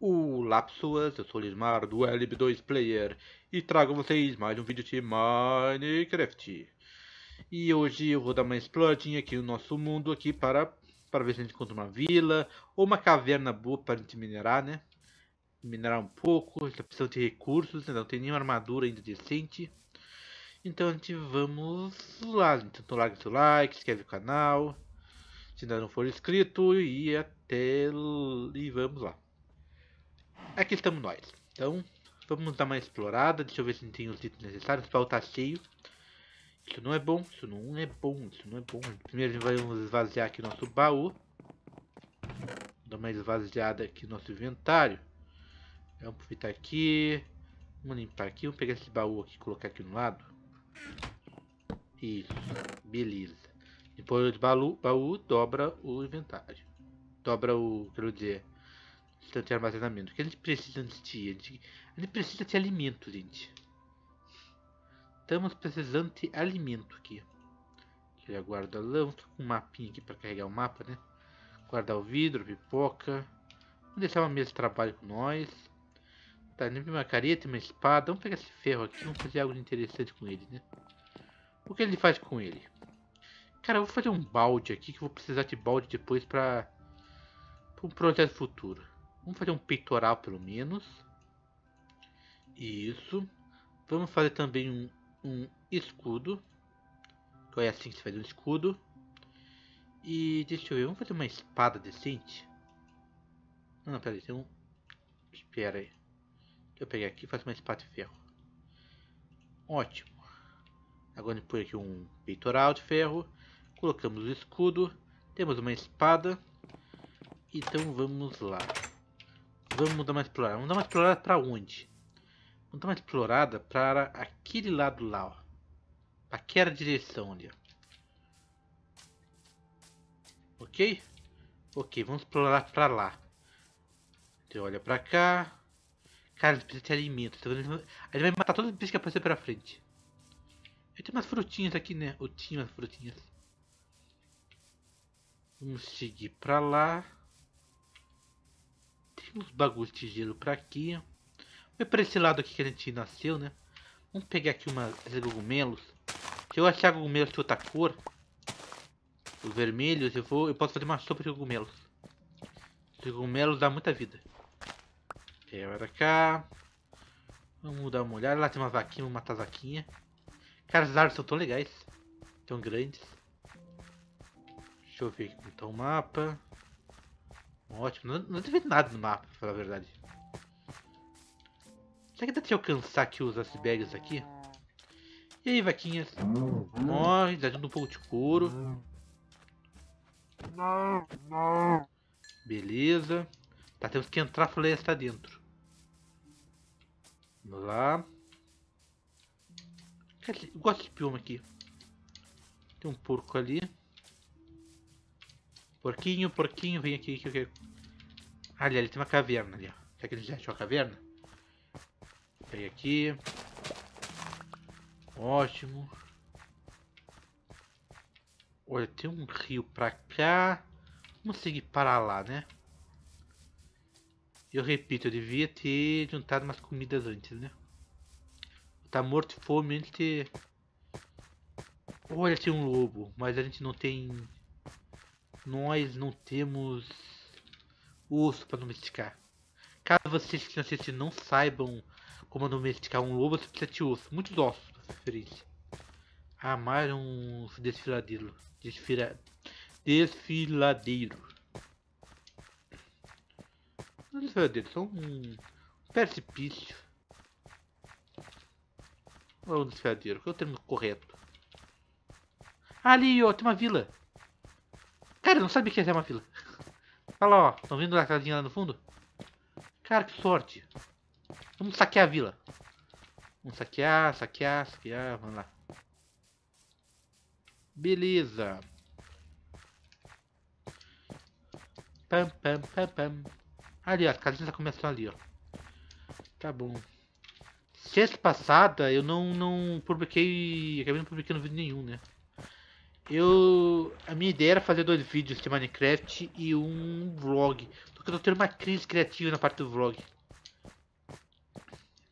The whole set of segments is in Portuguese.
o pessoas, eu sou o Lismar do LB2 Player e trago a vocês mais um vídeo de Minecraft. E hoje eu vou dar uma explodinha aqui no nosso mundo aqui para, para ver se a gente encontra uma vila ou uma caverna boa para a gente minerar, né? Minerar um pouco, a gente tá precisa de recursos, né? não tem nenhuma armadura ainda decente. Então a gente vamos lá, Então larga seu like, inscreve o canal, se ainda não for inscrito e até... e vamos lá. Aqui estamos nós. Então, vamos dar uma explorada. Deixa eu ver se não tem os itens necessários. O pau tá cheio. Isso não é bom, isso não é bom, isso não é bom. Primeiro vamos esvaziar aqui nosso baú. Dar uma esvaziada aqui no nosso inventário. Vamos aproveitar aqui. Vamos limpar aqui. Vamos pegar esse baú aqui e colocar aqui no lado. Isso. Beleza. Depois o baú, baú, dobra o inventário. Dobra o, quero dizer, de armazenamento. que a gente precisa antes de ir. A gente, precisa de alimento, gente. Estamos precisando de alimento aqui. Aquele é guarda-lão. Um mapinha aqui para carregar o mapa, né? Guardar o vidro, pipoca. Vamos deixar uma mesa de trabalho com nós. Tá, nem uma careta, uma espada. Vamos pegar esse ferro aqui. Vamos fazer algo interessante com ele, né? O que ele faz com ele? Cara, eu vou fazer um balde aqui que eu vou precisar de balde depois para um projeto futuro. Vamos fazer um peitoral pelo menos. Isso. Vamos fazer também um, um escudo. Que é assim que se faz um escudo. E deixa eu ver, vamos fazer uma espada decente? Não, não, pera aí, tem um... Espera aí. Deixa eu pegar aqui e fazer uma espada de ferro. Ótimo. Agora põe aqui um peitoral de ferro. Colocamos o escudo. Temos uma espada. Então vamos lá vamos mudar mais explorada. Vamos dar uma explorada para onde? Vamos dar uma explorada para aquele lado lá, ó. Para aquela direção ali, ó. Ok? Ok, vamos explorar para lá. Você então, olha para cá. Cara, ele precisa de alimento. Ele tá vai matar todos os bichos que aparecer para frente. Eu tenho umas frutinhas aqui, né? Eu tinha umas frutinhas. Vamos seguir para lá uns bagulhos de gelo pra aqui. Foi pra esse lado aqui que a gente nasceu, né? Vamos pegar aqui umas cogumelos. Se eu achar cogumelos de outra cor, os vermelhos, eu, vou, eu posso fazer uma sopa de cogumelos. cogumelos dá muita vida. É, vai pra cá. Vamos dar uma olhada. Lá tem uma vaquinha, vamos matar a vaquinha. Cara, as árvores são tão legais. Tão grandes. Deixa eu ver aqui tá o mapa. Ótimo, não, não teve nada no mapa, pra falar a verdade. Será que dá pra alcançar aqui os icebergs aqui? E aí, vaquinhas? Morre, dá um pouco de couro. Beleza. Tá, temos que entrar a floresta dentro. Vamos lá. Eu gosto de pioma aqui. Tem um porco ali. Porquinho, porquinho, vem aqui que eu quero. Ali, ali tem uma caverna ali, ó. Será que ele já achou a caverna? Vem aqui. Ótimo. Olha, tem um rio pra cá. Vamos seguir para lá, né? Eu repito, eu devia ter juntado umas comidas antes, né? Tá morto de fome antes de... Olha, tem um lobo, mas a gente não tem nós não temos urso para domesticar. Caso vocês assistem não saibam como domesticar um lobo, você precisa de urso. Muitos ossos, por preferência. Amar um desfiladeiro. Desfila... Desfiladeiro. Não desfiladeiro, são um precipício. Ou um desfiladeiro, que é o termo correto. Ali, ó, tem uma vila. Cara, não sabe que essa é uma fila. Olha lá, ó. Estão vendo a casinha lá no fundo? Cara, que sorte. Vamos saquear a vila. Vamos saquear, saquear, saquear. Vamos lá. Beleza. Pam, pam, pam, pam. Ali, ó, as casinhas já tá começam ali, ó. Tá bom. Sexta passada eu não, não publiquei. Acabei não publicando vídeo nenhum, né? Eu. A minha ideia era fazer dois vídeos de Minecraft e um vlog. Só que eu tô tendo uma crise criativa na parte do vlog.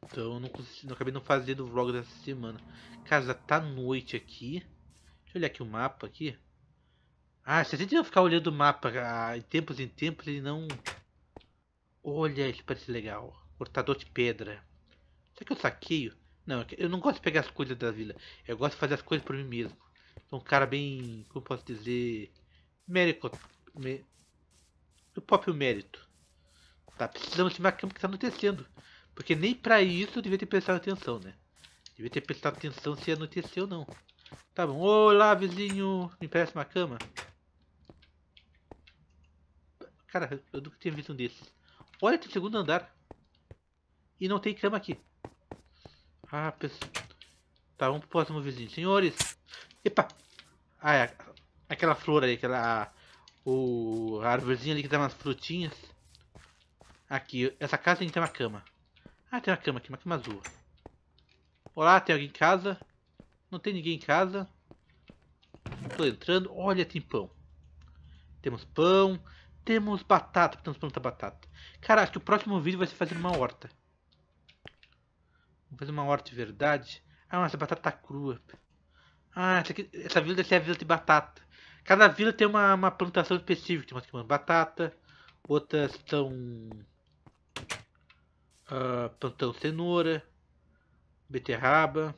Então eu não, consegui, não acabei não fazendo o vlog dessa semana. Casa tá noite aqui. Deixa eu olhar aqui o mapa aqui. Ah, se a gente não ficar olhando o mapa ah, em tempos em tempos, ele não... Olha, isso parece legal. Cortador de pedra. Será que eu saqueio? Não, é eu não gosto de pegar as coisas da vila. Eu gosto de fazer as coisas por mim mesmo. É um cara bem, como posso dizer, mérito do próprio mérito. Tá precisando de uma cama que está acontecendo. Porque nem para isso eu devia ter prestado atenção, né? Devia ter prestado atenção se anoiteceu ou não. Tá bom. Olá, vizinho. Me parece uma cama? Cara, eu nunca tinha visto um desses. Olha, tem segundo andar. E não tem cama aqui. Ah, pessoal. Tá, vamos pro próximo vizinho. Senhores, Epa! Ah, é, aquela flor ali, aquela. O, a árvorezinha ali que dá umas frutinhas. Aqui, essa casa tem que ter uma cama. Ah, tem uma cama aqui, uma cama azul. Olá, tem alguém em casa? Não tem ninguém em casa. Estou entrando. Olha, tem pão. Temos pão. Temos batata. Temos planta batata. Cara, acho que o próximo vídeo vai ser fazer uma horta. Vamos fazer uma horta de verdade. Ah, mas a batata tá crua. Ah, essa, aqui, essa vila deve ser a vila de batata. Cada vila tem uma, uma plantação específica. Tem umas que mandam batata, outras são. Uh, plantão cenoura, beterraba.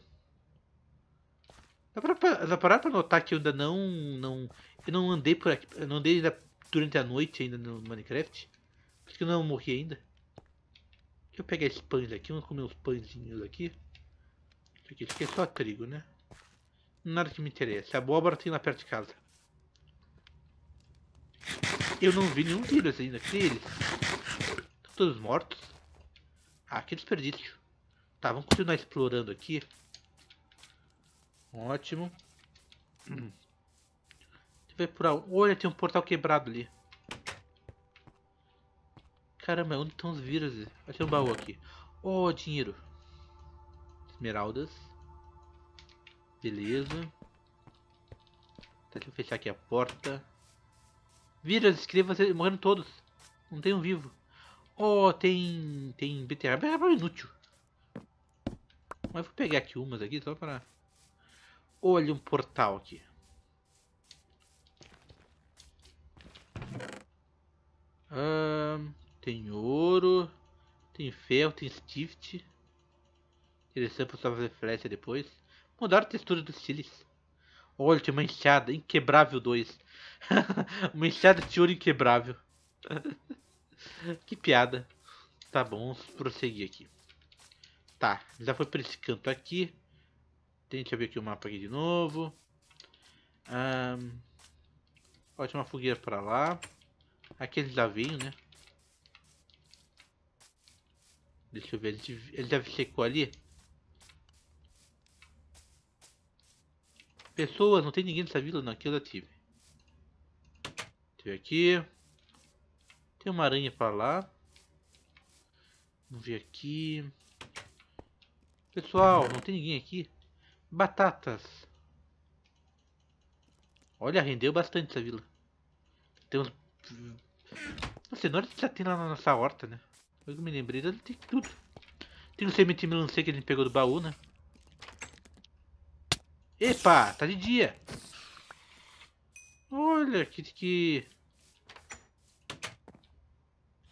Dá pra, dá pra notar que eu ainda não. não eu não andei por aqui. não andei ainda durante a noite ainda no Minecraft. Por isso que eu não morri ainda. Deixa eu pegar esses pães aqui, vamos comer uns pãezinhos aqui. Isso aqui, isso aqui é só trigo, né? Nada que me interessa. A abóbora tem lá perto de casa. Eu não vi nenhum vírus ainda. Cadê eles? Estão todos mortos? Ah, que desperdício. Tá, vamos continuar explorando aqui. Ótimo. Vai por aí. Olha, tem um portal quebrado ali. Caramba, onde estão os vírus? Vai ter um baú aqui. Oh, dinheiro. Esmeraldas. Beleza. Tá, deixa eu fechar aqui a porta. Vira, escreva você morrendo todos. Não tem um vivo. Oh, tem. tem BTR, é inútil. Mas vou pegar aqui umas aqui só para. Olha um portal aqui. Ah, tem ouro. Tem ferro, tem stift. Interessante para fazer flecha depois. Mudaram a textura dos cílios. Olha, tem uma enxada. Inquebrável 2. uma enxada de ouro inquebrável. que piada. Tá bom, vamos prosseguir aqui. Tá, já foi pra esse canto aqui. Deixa eu ver aqui o mapa aqui de novo. Um, ótima fogueira pra lá. Aqui eles já veio, né? Deixa eu ver, ele, ele já secou ali? pessoas, não tem ninguém nessa vila, não, aqui eu já tive. Tive aqui. Tem uma aranha pra lá. Vamos ver aqui. Pessoal, não tem ninguém aqui. Batatas. Olha, rendeu bastante essa vila. Tem uns... A que já tem lá na nossa horta, né? Eu me lembrei, ele tem tudo. Tem o semente melancia que a gente pegou do baú, né? Epa, tá de dia. Olha que... que...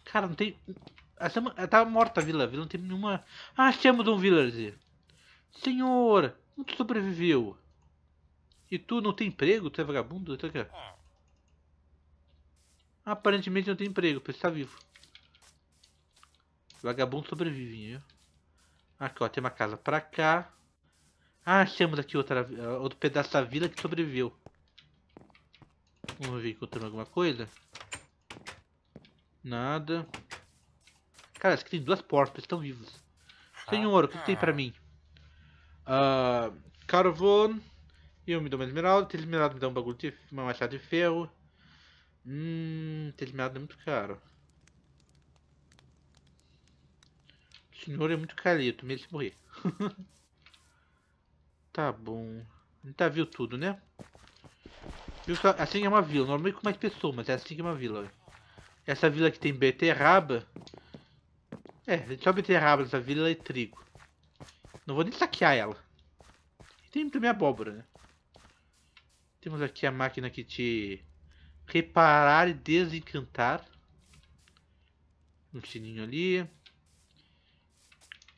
Cara, não tem... Essa, é tá morta a vila, a vila não tem nenhuma... Ah, chamo de é um villager. Senhor, como tu sobreviveu? E tu não tem emprego? Tu é vagabundo? Tu é... Aparentemente não tem emprego, por isso tá vivo. Vagabundo sobrevive, viu? Aqui, ó, tem uma casa pra cá. Ah, achamos aqui outra, ah, outro pedaço da vila que sobreviveu. Vamos ver encontramos alguma coisa. Nada. Cara, acho que tem duas portas, estão vivos. Senhor, o que tem pra ah. mim? Uh, carvão. Eu me dou uma esmeralda. Três esmeraldas me dá um bagulho de uma machada de ferro. Hum, três é muito caro. O senhor é muito carito, mesmo se morrer. Tá bom. gente tá viu tudo, né? Viu assim é uma vila. Normalmente com mais pessoas, mas é assim que é uma vila. Essa vila aqui tem beterraba. É, só beterraba nessa vila e é trigo. Não vou nem saquear ela. tem também abóbora, né? Temos aqui a máquina que te reparar e desencantar. Um sininho ali.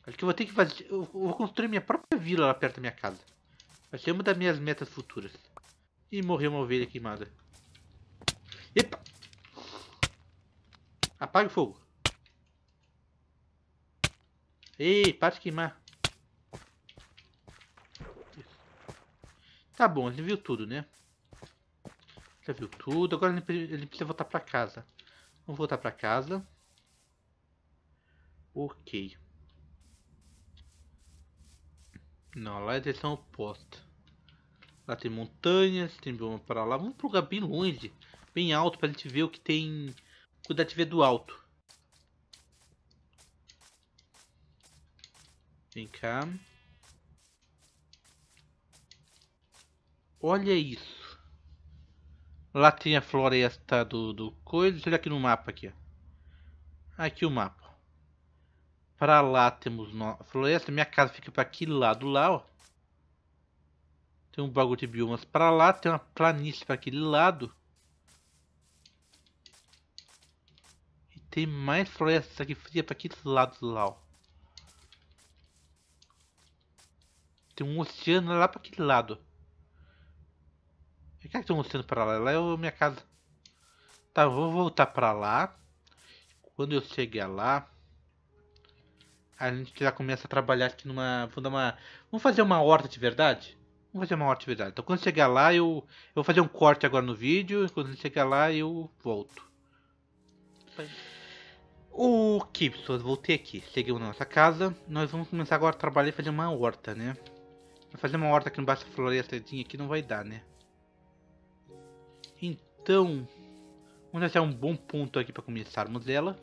Acho que eu vou ter que fazer... Eu vou construir minha própria vila lá perto da minha casa. Vai ser uma das minhas metas futuras. E morreu uma ovelha queimada. Epa! Apaga o fogo. Ei, para de queimar. Tá bom, ele viu tudo, né? Já viu tudo. Agora ele precisa voltar pra casa. Vamos voltar pra casa. Ok. Não, lá eles são opostos. Lá tem montanhas, tem uma para lá. Vamos pro lugar bem longe, bem alto, pra gente ver o que tem. Cuidar de ver do alto. Vem cá. Olha isso. Lá tem a floresta do, do coisa. Olha aqui no mapa aqui. Aqui o mapa. Pra lá temos uma floresta. Minha casa fica pra aquele lado lá, ó. Tem um bagulho de biomas pra lá. Tem uma planície pra aquele lado. E tem mais florestas aqui fria pra aqueles lados lá, ó. Tem um oceano lá pra aquele lado. o que, é que tem um oceano pra lá? Lá é a minha casa. Tá, vou voltar pra lá. Quando eu chegar lá a gente já começa a trabalhar aqui numa. Vamos, uma, vamos fazer uma horta de verdade? Vamos fazer uma horta de verdade. Então quando chegar lá, eu, eu vou fazer um corte agora no vídeo. Quando chegar lá, eu volto. O que, pessoas? Voltei aqui. Cheguei na nossa casa. Nós vamos começar agora a trabalhar e fazer uma horta, né? Fazer uma horta aqui embaixo da florestadinha aqui não vai dar, né? Então, vamos achar um bom ponto aqui para começarmos ela.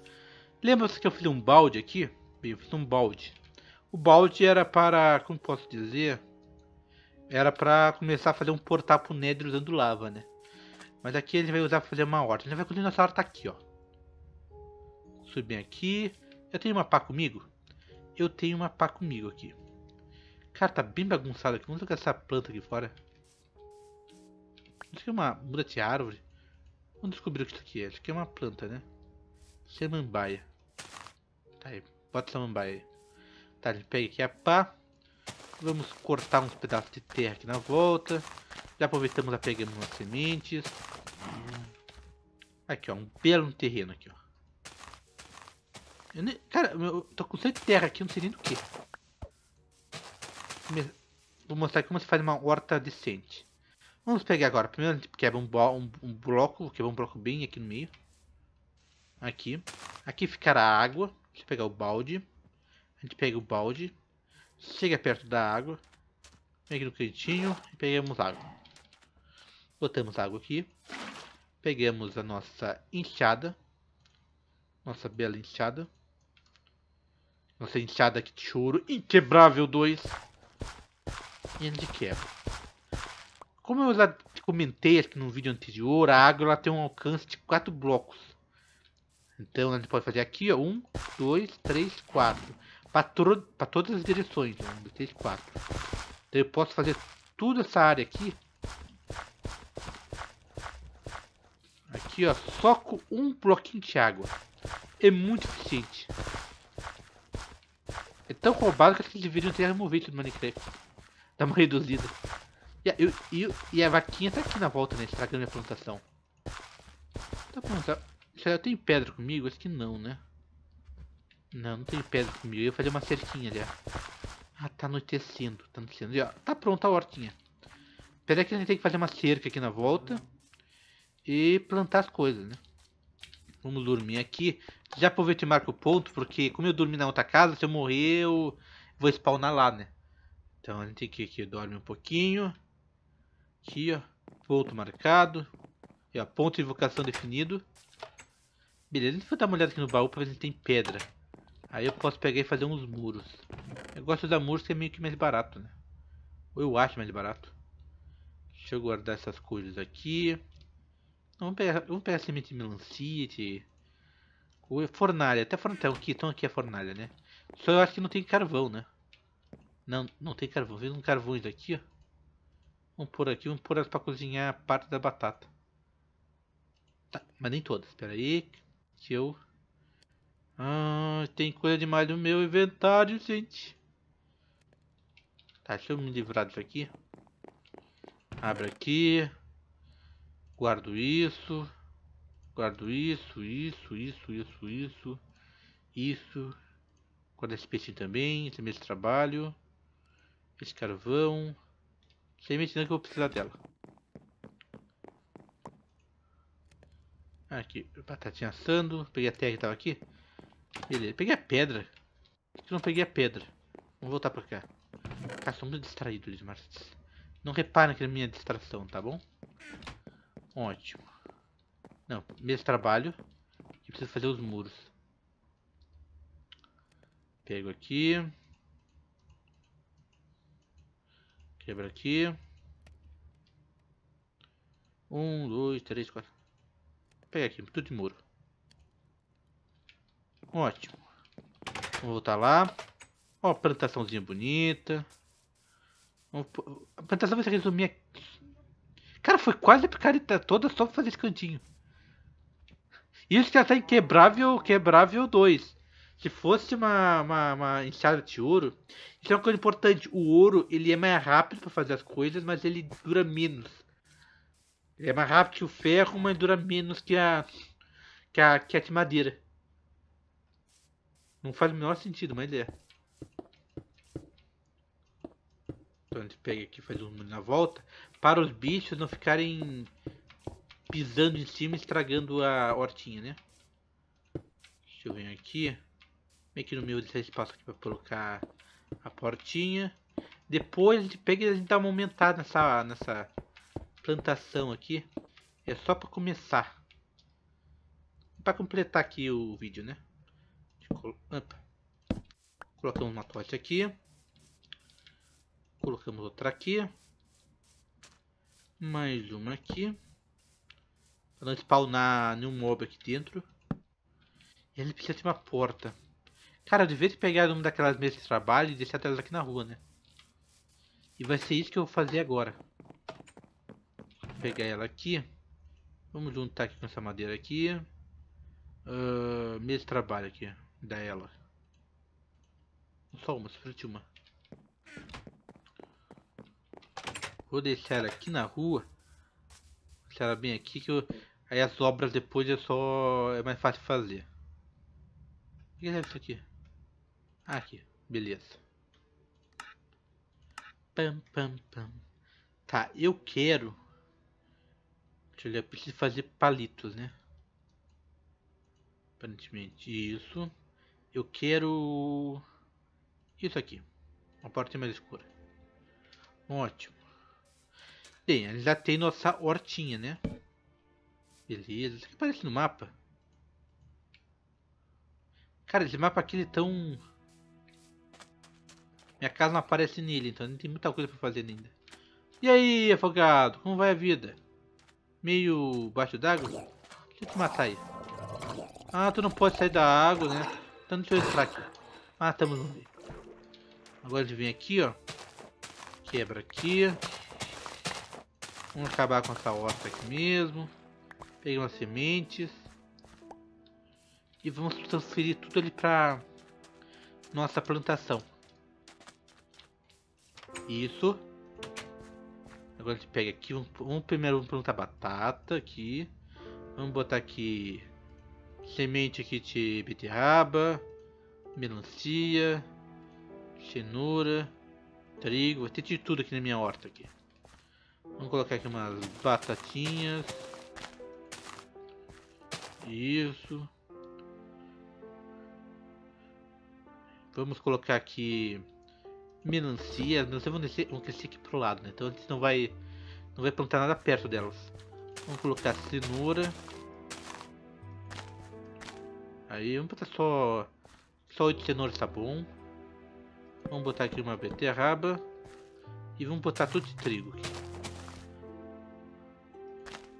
Lembra-se que eu fiz um balde aqui? bêbados, um balde. O balde era para, como posso dizer, era para começar a fazer um portal pro Nether usando lava, né? Mas aqui ele vai usar para fazer uma horta. Ele vai continuar nossa horta tá aqui, ó. Subir aqui. Eu tenho uma pá comigo? Eu tenho uma pá comigo aqui. Cara, tá bem bagunçado aqui. Vamos jogar essa planta aqui fora. Isso aqui é uma muda de árvore. Vamos descobrir o que isso aqui é. Isso aqui é uma planta, né? Samambaia. É tá aí. Bota aí. Tá, a gente pega aqui a pá. Vamos cortar uns pedaços de terra aqui na volta. Já aproveitamos a pegamos umas sementes. Aqui, ó. Um belo terreno aqui, ó. Eu nem, cara, eu tô com tanto terra aqui, não sei nem do que. Vou mostrar como se faz uma horta decente. Vamos pegar agora. Primeiro a gente quebra um, um, um bloco. Quebra um bloco bem aqui no meio. Aqui. Aqui ficará a água. Deixa eu pegar o balde. A gente pega o balde. Chega perto da água. Vem aqui no cantinho e pegamos água. Botamos água aqui. Pegamos a nossa enxada. Nossa bela enxada. Nossa enxada aqui de choro. Inquebrável 2. E a gente quebra. Como eu já comentei aqui no vídeo anterior, a água ela tem um alcance de 4 blocos. Então a gente pode fazer aqui, ó. Um, dois, três, quatro. Para todas as direções. Um, dois, três, quatro. Então eu posso fazer toda essa área aqui. Aqui, ó. Só com um bloquinho de água. É muito eficiente. É tão roubado que eles deveriam ter removido do Minecraft. Dá uma reduzida. E a, eu, eu, e a vaquinha tá aqui na volta, né? Estragando minha plantação. Tá plantação. Será que tem pedra comigo? Acho que não, né? Não, não tem pedra comigo. Eu ia fazer uma cerquinha ali, ó. Ah, tá anoitecendo. Tá anoitecendo. ó tá pronta a hortinha. Pera que a gente tem que fazer uma cerca aqui na volta. E plantar as coisas, né? Vamos dormir aqui. Já aproveito e marco o ponto, porque como eu dormi na outra casa, se eu morrer, eu vou spawnar lá, né? Então a gente tem que aqui, dorme um pouquinho. Aqui, ó. Ponto marcado. E ó, ponto de invocação definido. Beleza, deixa eu dar uma olhada aqui no baú pra ver se tem pedra. Aí eu posso pegar e fazer uns muros. Eu gosto da muros que é meio que mais barato, né? Ou eu acho mais barato. Deixa eu guardar essas coisas aqui. Vamos pegar, vamos pegar semente de melancite. É fornalha, até fornalha. Então, aqui, então aqui é fornalha, né? Só eu acho que não tem carvão, né? Não, não tem carvão. Vem um carvões aqui, ó. Vamos por aqui, vamos pôr para cozinhar a parte da batata. Tá, mas nem todas. Espera aí que eu... Ah, tem coisa demais no meu inventário, gente. Tá, deixa eu me livrar disso aqui. Abre aqui. Guardo isso. Guardo isso, isso, isso, isso, isso. Isso. Guardo esse peixe também, esse mesmo trabalho. Esse carvão. Sem mentira é que eu vou precisar dela. Aqui, batatinha tá assando. Peguei a terra que tava aqui. Beleza, peguei a pedra. Por que não peguei a pedra? Vamos voltar pra cá. Cara, sou muito distraído, Lismar. Não repare que é minha distração, tá bom? Ótimo. Não, mesmo trabalho. E preciso fazer os muros. Pego aqui. Quebra aqui. Um, dois, três, quatro pegar aqui, tudo de muro. Ótimo. Vamos voltar lá. Ó, plantaçãozinha bonita. A plantação vai se resumir aqui. Cara, foi quase a picareta toda só pra fazer esse cantinho. E isso ela tá em quebrável, quebrável 2. Se fosse uma, uma, uma enxada de ouro, isso é uma coisa importante. O ouro, ele é mais rápido para fazer as coisas, mas ele dura menos. Ele é mais rápido que o ferro, mas dura menos que a que a, que a de madeira. Não faz o menor sentido, mas ele é. Então a gente pega aqui, faz um na volta. Para os bichos não ficarem pisando em cima estragando a hortinha, né? Deixa eu vir aqui. Vem aqui no meio desse espaço aqui para colocar a portinha. Depois a gente pega e a gente dá uma aumentada nessa, nessa plantação aqui é só para começar. Para completar aqui o vídeo, né? Opa. Colocamos uma tocha aqui. Colocamos outra aqui. Mais uma aqui. Para não spawnar nenhum mob aqui dentro. ele precisa de uma porta. Cara, eu devia ter pegado uma daquelas mesas de trabalho e deixar elas aqui na rua, né? E vai ser isso que eu vou fazer agora pegar ela aqui. Vamos juntar aqui com essa madeira aqui. Uh, ah, mesmo trabalho aqui, da ela. Só uma, somente uma. Vou deixar ela aqui na rua. Vou deixar ela bem aqui que eu... Aí as obras depois é só... É mais fácil fazer. O que é isso aqui? Ah, aqui. Beleza. Pam, pam, pam. Tá, eu quero... Deixa eu preciso fazer palitos, né? Aparentemente, isso. Eu quero... Isso aqui. Uma porta mais escura. Ótimo. Bem, já tem nossa hortinha, né? Beleza. Isso aqui aparece no mapa. Cara, esse mapa aqui ele é tão... Minha casa não aparece nele, então não tem muita coisa pra fazer ainda. E aí, afogado, como vai a vida? meio baixo d'água. Deixa eu te matar aí. Ah, tu não pode sair da água, né? Então deixa eu entrar aqui. Matamos ah, um Agora ele vem aqui, ó. Quebra aqui. Vamos acabar com essa horta aqui mesmo. Peguei umas sementes. E vamos transferir tudo ali pra nossa plantação. Isso. Agora a gente pega aqui, um primeiro vamos plantar batata aqui. Vamos botar aqui semente aqui de beterraba, melancia, cenoura, trigo, vai ter de tudo aqui na minha horta aqui. Vamos colocar aqui umas batatinhas. Isso. Vamos colocar aqui melancia, melancia vão descer, vão crescer aqui pro lado, né? Então a gente não vai, não vai plantar nada perto delas. Vamos colocar cenoura. Aí, vamos botar só, só oito cenouras, tá bom. Vamos botar aqui uma beterraba. E vamos botar tudo de trigo aqui.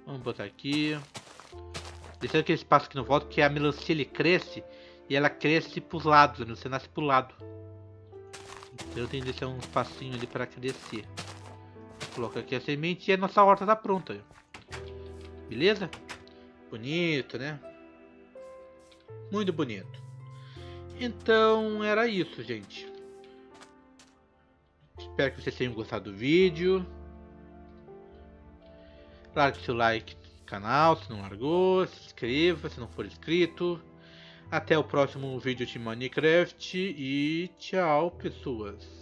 Vamos botar aqui. Deixando aquele espaço aqui no volta, porque a melancia ele cresce e ela cresce pros lados, né? você nasce pro lado. Eu tenho que deixar um espacinho ali para crescer. Coloca aqui a semente e a nossa horta tá pronta. Beleza? Bonito, né? Muito bonito. Então era isso, gente. Espero que vocês tenham gostado do vídeo. Largue seu like no canal se não largou. Se inscreva se não for inscrito. Até o próximo vídeo de Minecraft e tchau, pessoas.